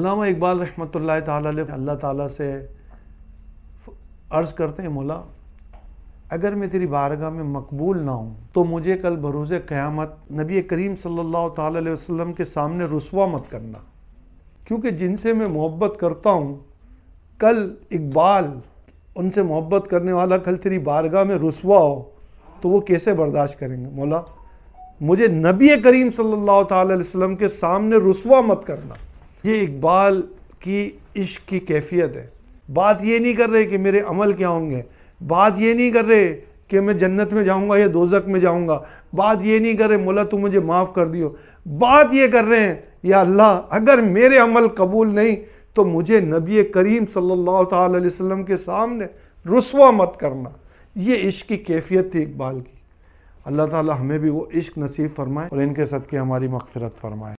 अलामा इकबाल रहमत अल्लाह ताला से अर्ज़ करते हैं मोला अगर मैं तेरी बारगाह में मकबूल ना हूँ तो मुझे कल भरोसे क़्यामत नबी करीम सल्लल्लाहु अलैहि वसल्लम के सामने रसवा मत करना क्योंकि जिनसे मैं मोहब्बत करता हूँ कल इकबाल उनसे मोहब्बत करने वाला कल तेरी बारगाह में रसवा हो तो वो कैसे बर्दाश्त करेंगे मौला मुझे नबी करीम सल्लल्लाहु अलैहि वसल्लम के सामने रसवा मत करना ये इकबाल की इश्क की कैफियत है बात ये नहीं कर रहे कि मेरे अमल क्या होंगे बात ये नहीं कर रहे कि मैं जन्नत में जाऊंगा या दोजक में जाऊंगा बात ये नहीं कर रहे मोला तू मुझे माफ़ कर दियो बात ये कर रहे हैं या अल्लाह अगर मेरे अमल कबूल नहीं तो मुझे नबी करीम सल्लल्लाहु अलैहि वसल्लम के सामने रसवा मत करना ये इश्क की कैफियत थी इकबाल की अल्लाह ताला हमें भी वो इश्क नसीब फरमाए और इनके सद के हमारी मकफ़रत फरमाए